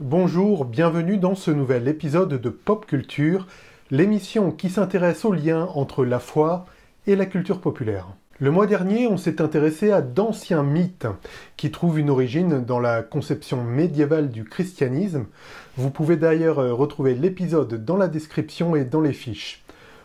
Bonjour, bienvenue dans ce nouvel épisode de Pop Culture, l'émission qui s'intéresse aux liens entre la foi et la culture populaire. Le mois dernier, on s'est intéressé à d'anciens mythes qui trouvent une origine dans la conception médiévale du christianisme. Vous pouvez d'ailleurs euh, retrouver l'épisode dans la description et dans les fiches.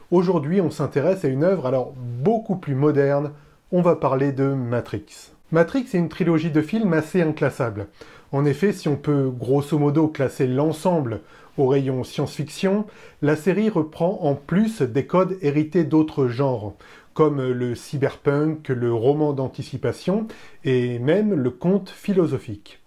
Aujourd'hui, on s'intéresse à une œuvre alors beaucoup plus moderne. On va parler de Matrix. Matrix est une trilogie de films assez inclassable. En effet, si on peut grosso modo classer l'ensemble au rayon science-fiction, la série reprend en plus des codes hérités d'autres genres, comme le cyberpunk, le roman d'anticipation et même le conte philosophique.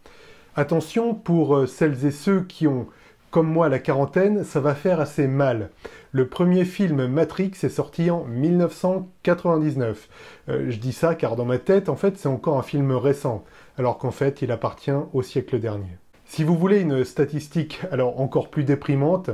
Attention pour euh, celles et ceux qui ont comme moi la quarantaine, ça va faire assez mal. Le premier film Matrix est sorti en 1999. Euh, je dis ça car dans ma tête, en fait, c'est encore un film récent, alors qu'en fait, il appartient au siècle dernier. Si vous voulez une statistique alors encore plus déprimante,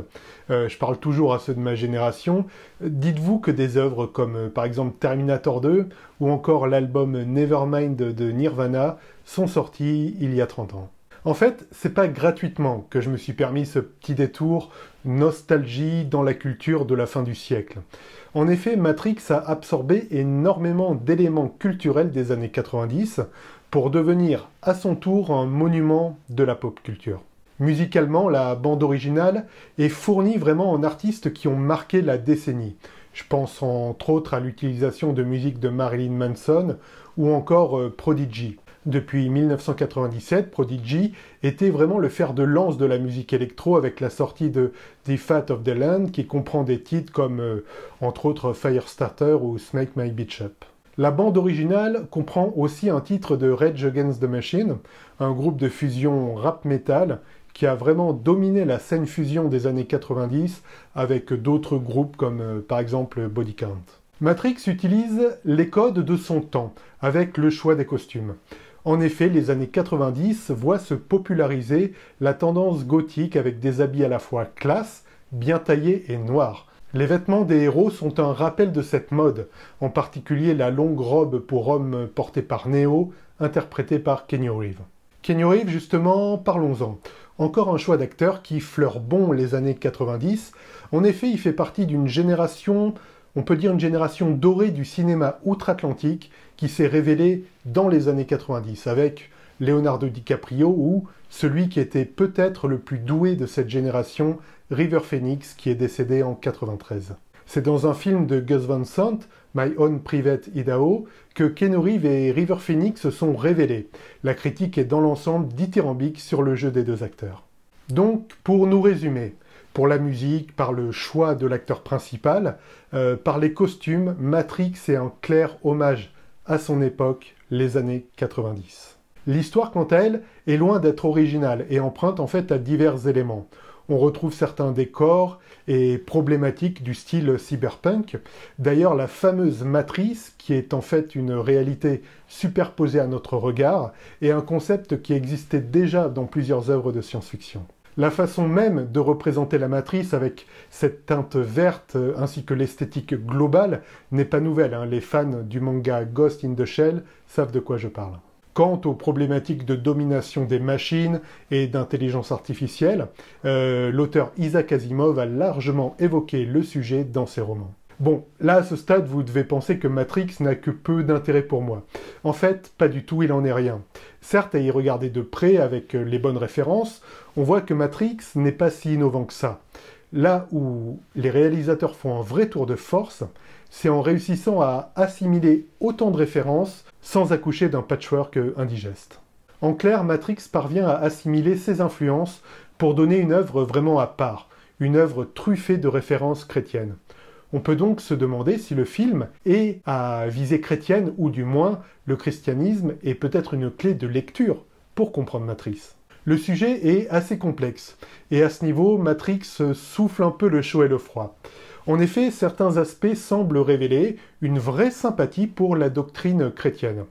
euh, je parle toujours à ceux de ma génération, dites-vous que des œuvres comme euh, par exemple Terminator 2 ou encore l'album Nevermind de Nirvana sont sorties il y a 30 ans. En fait, c'est pas gratuitement que je me suis permis ce petit détour nostalgie dans la culture de la fin du siècle. En effet, Matrix a absorbé énormément d'éléments culturels des années 90 pour devenir à son tour un monument de la pop culture. Musicalement, la bande originale est fournie vraiment en artistes qui ont marqué la décennie. Je pense entre autres à l'utilisation de musique de Marilyn Manson ou encore euh, Prodigy. Depuis 1997, Prodigy était vraiment le fer de lance de la musique électro avec la sortie de The Fat of the Land qui comprend des titres comme euh, entre autres Firestarter ou Snake My Bitch Up. La bande originale comprend aussi un titre de Rage Against the Machine, un groupe de fusion rap metal qui a vraiment dominé la scène fusion des années 90 avec d'autres groupes comme euh, par exemple Body Count. Matrix utilise les codes de son temps avec le choix des costumes. En effet, les années 90 voient se populariser la tendance gothique avec des habits à la fois classe, bien taillés et noirs. Les vêtements des héros sont un rappel de cette mode, en particulier la longue robe pour homme portée par Neo, interprétée par Kenny Reeves. Kenny Reeves, justement, parlons-en. Encore un choix d'acteur qui fleure bon les années 90. En effet, il fait partie d'une génération on peut dire une génération dorée du cinéma outre-Atlantique qui s'est révélée dans les années 90 avec Leonardo DiCaprio ou celui qui était peut-être le plus doué de cette génération, River Phoenix, qui est décédé en 93. C'est dans un film de Gus Van Sant, My Own Private Idaho, que Ken et River Phoenix se sont révélés. La critique est dans l'ensemble dithyrambique sur le jeu des deux acteurs. Donc, pour nous résumer, pour la musique, par le choix de l'acteur principal, euh, par les costumes, Matrix est un clair hommage à son époque, les années 90. L'histoire, quant à elle, est loin d'être originale et emprunte en fait à divers éléments. On retrouve certains décors et problématiques du style cyberpunk. D'ailleurs, la fameuse matrice, qui est en fait une réalité superposée à notre regard, est un concept qui existait déjà dans plusieurs œuvres de science-fiction. La façon même de représenter la matrice avec cette teinte verte euh, ainsi que l'esthétique globale n'est pas nouvelle. Hein. Les fans du manga Ghost in the Shell savent de quoi je parle. Quant aux problématiques de domination des machines et d'intelligence artificielle, euh, l'auteur Isaac Asimov a largement évoqué le sujet dans ses romans. Bon, là à ce stade, vous devez penser que Matrix n'a que peu d'intérêt pour moi. En fait, pas du tout, il en est rien. Certes, à y regarder de près avec euh, les bonnes références, on voit que Matrix n'est pas si innovant que ça. Là où les réalisateurs font un vrai tour de force, c'est en réussissant à assimiler autant de références sans accoucher d'un patchwork euh, indigeste. En clair, Matrix parvient à assimiler ses influences pour donner une œuvre vraiment à part, une œuvre truffée de références chrétiennes. On peut donc se demander si le film est à visée chrétienne ou du moins le christianisme est peut-être une clé de lecture pour comprendre Matrix. Le sujet est assez complexe et à ce niveau, Matrix souffle un peu le chaud et le froid. En effet, certains aspects semblent révéler une vraie sympathie pour la doctrine chrétienne.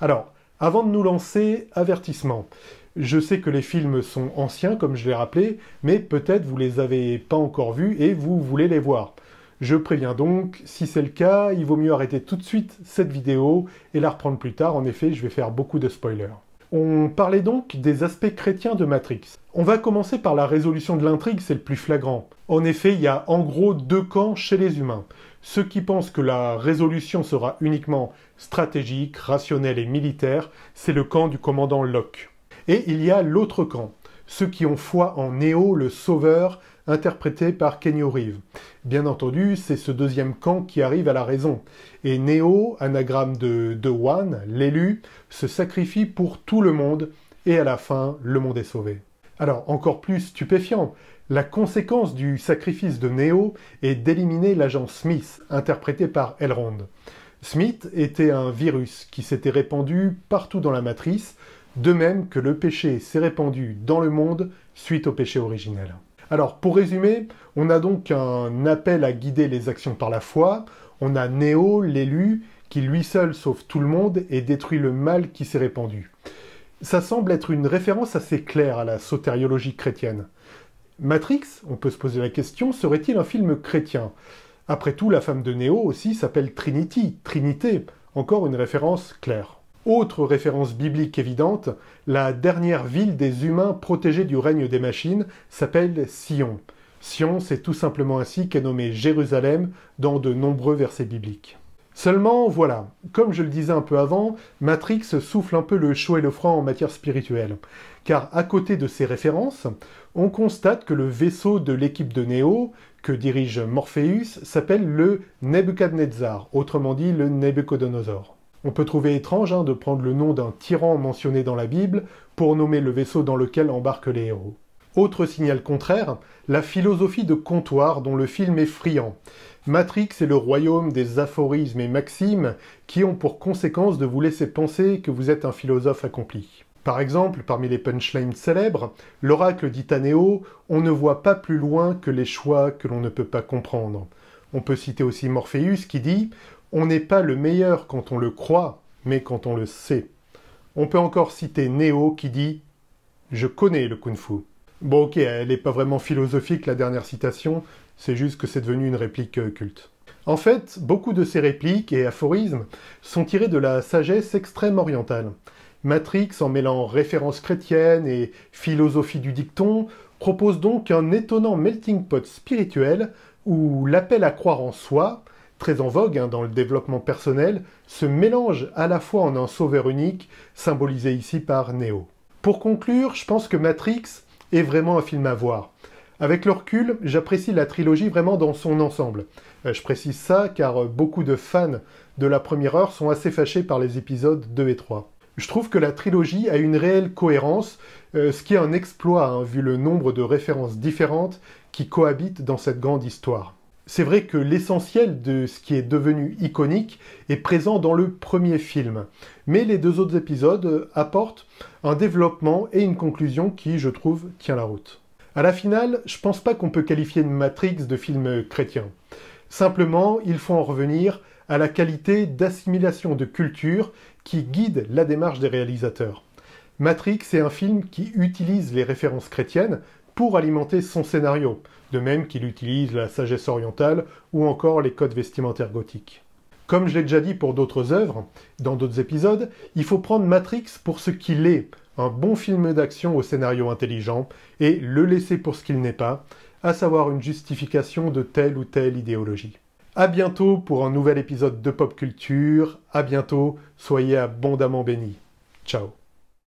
Alors, avant de nous lancer, avertissement. Je sais que les films sont anciens, comme je l'ai rappelé, mais peut-être vous les avez pas encore vus et vous voulez les voir. Je préviens donc, si c'est le cas, il vaut mieux arrêter tout de suite cette vidéo et la reprendre plus tard, en effet je vais faire beaucoup de spoilers. On parlait donc des aspects chrétiens de Matrix. On va commencer par la résolution de l'intrigue, c'est le plus flagrant. En effet, il y a en gros deux camps chez les humains. Ceux qui pensent que la résolution sera uniquement stratégique, rationnelle et militaire, c'est le camp du commandant Locke. Et il y a l'autre camp, ceux qui ont foi en Néo, le sauveur, interprété par Keanu Reeves. Bien entendu, c'est ce deuxième camp qui arrive à la raison. Et Neo, anagramme de, de One, l'élu, se sacrifie pour tout le monde, et à la fin, le monde est sauvé. Alors, encore plus stupéfiant, la conséquence du sacrifice de Neo est d'éliminer l'agent Smith, interprété par Elrond. Smith était un virus qui s'était répandu partout dans la matrice, de même que le péché s'est répandu dans le monde suite au péché originel. Alors, pour résumer, on a donc un appel à guider les actions par la foi, on a Néo, l'élu, qui lui seul sauve tout le monde et détruit le mal qui s'est répandu. Ça semble être une référence assez claire à la sotériologie chrétienne. Matrix, on peut se poser la question, serait-il un film chrétien Après tout, la femme de Néo aussi s'appelle Trinity, Trinité, encore une référence claire. Autre référence biblique évidente, la dernière ville des humains protégée du règne des machines s'appelle Sion. Sion, c'est tout simplement ainsi qu'est nommée Jérusalem dans de nombreux versets bibliques. Seulement, voilà, comme je le disais un peu avant, Matrix souffle un peu le chaud et le froid en matière spirituelle. Car à côté de ces références, on constate que le vaisseau de l'équipe de Néo, que dirige Morpheus, s'appelle le Nebuchadnezzar, autrement dit le Nebuchadnezzar. On peut trouver étrange hein, de prendre le nom d'un tyran mentionné dans la Bible pour nommer le vaisseau dans lequel embarquent les héros. Autre signal contraire, la philosophie de comptoir dont le film est friand. Matrix est le royaume des aphorismes et maximes qui ont pour conséquence de vous laisser penser que vous êtes un philosophe accompli. Par exemple, parmi les punchlines célèbres, l'oracle dit à Néo On ne voit pas plus loin que les choix que l'on ne peut pas comprendre. On peut citer aussi Morpheus qui dit on n'est pas le meilleur quand on le croit, mais quand on le sait. On peut encore citer Néo qui dit Je connais le kung fu. Bon, ok, elle n'est pas vraiment philosophique la dernière citation, c'est juste que c'est devenu une réplique euh, culte. En fait, beaucoup de ces répliques et aphorismes sont tirés de la sagesse extrême orientale. Matrix, en mêlant références chrétiennes et philosophie du dicton, propose donc un étonnant melting pot spirituel où l'appel à croire en soi très en vogue hein, dans le développement personnel, se mélange à la fois en un sauveur unique, symbolisé ici par Neo. Pour conclure, je pense que Matrix est vraiment un film à voir. Avec le recul, j'apprécie la trilogie vraiment dans son ensemble. Euh, je précise ça car euh, beaucoup de fans de la première heure sont assez fâchés par les épisodes 2 et 3. Je trouve que la trilogie a une réelle cohérence, euh, ce qui est un exploit hein, vu le nombre de références différentes qui cohabitent dans cette grande histoire c'est vrai que l'essentiel de ce qui est devenu iconique est présent dans le premier film, mais les deux autres épisodes apportent un développement et une conclusion qui, je trouve, tient la route. À la finale, je pense pas qu'on peut qualifier Matrix de film chrétien. Simplement, il faut en revenir à la qualité d'assimilation de culture qui guide la démarche des réalisateurs. Matrix est un film qui utilise les références chrétiennes, pour alimenter son scénario, de même qu'il utilise la sagesse orientale ou encore les codes vestimentaires gothiques. Comme je l'ai déjà dit pour d'autres œuvres, dans d'autres épisodes, il faut prendre Matrix pour ce qu'il est, un bon film d'action au scénario intelligent, et le laisser pour ce qu'il n'est pas, à savoir une justification de telle ou telle idéologie. A bientôt pour un nouvel épisode de Pop Culture, à bientôt, soyez abondamment bénis. Ciao